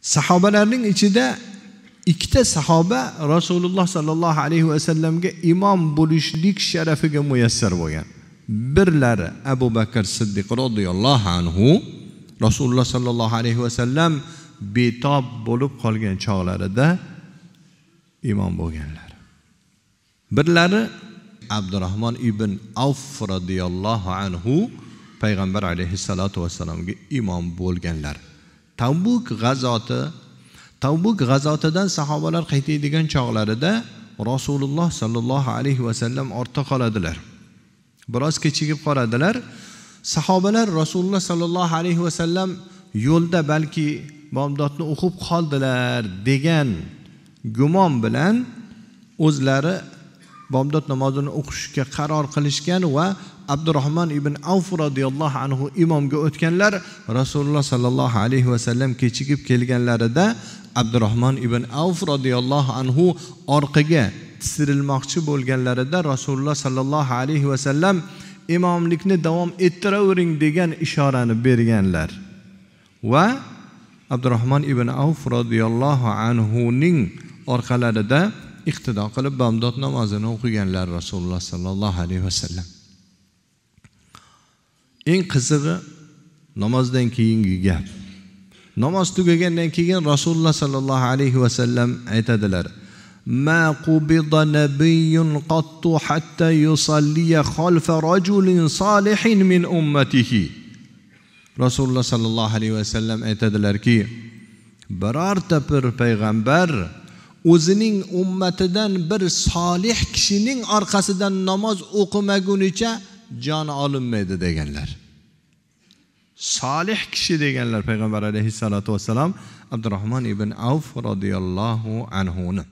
sahobalarning ichida ikkita sahoba rasululloh sollallohu alayhi vasallamga imom bo'lishlik sharafiga muyassar bo'lgan birlari abu bakr siddiq roziyallohu anhu rasululloh sollallohu alayhi vasallam betob bo'lib qolgan chog'larida imom bo'lganlar birlari abdurahmon ibn avf roziyallohu anhu payg'ambar alayhissalotu vassalomga imom bo'lganlar tavbuk g'azoti tavbuk g'azotidan sahobalar qaytaydigan chog'larida rasululloh sollallohu alayhi vasallam ortda qoladilar biroz kechikib qoladilar sahobalar rasululloh sollallohu alayhi vasallam yo'lda balki bomdodni o'qib qoldilar degan gumon bilan o'zlari bomdod namozini o'qishga qaror qilishgan va abdurahmon ibn avf roziyallohu anhu imomga o'tganlar rasululloh sollallohu alayhi vasallam kechikib kelganlarida abdurahmon ibn avf roziyallohu anhu orqaga tisirilmoqchi bo'lganlarida rasululloh sollallohu alayhi vasallam imomlikni davom ettiravering degan ishorani berganlar va abdurahmon ibn avf roziyallohu anhuning orqalarida iqtido qilib bomdod namozini o'qiganlar rasululloh sollallohu alayhi vasallam eng qizig'i namozdan keyingi gap namoz tugagandan keyin rasululloh sollallohu alayhi vasallam aytadilar rasululloh sollallohu alayhi vasallam aytadilarki birorta bir payg'ambar o'zining ummatidan bir solih kishining orqasidan namoz o'qimagunicha joni olinmaydi deganlar solih kishi deganlar payg'ambar alayhissalotu vassalam abdurahmon ibn avf roziyallohu anhuni